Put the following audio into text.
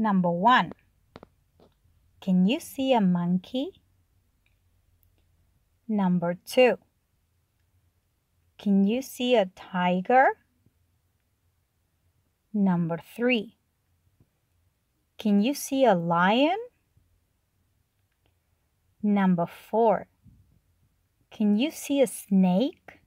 Number one, can you see a monkey? Number two, can you see a tiger? Number three, can you see a lion? Number four, can you see a snake?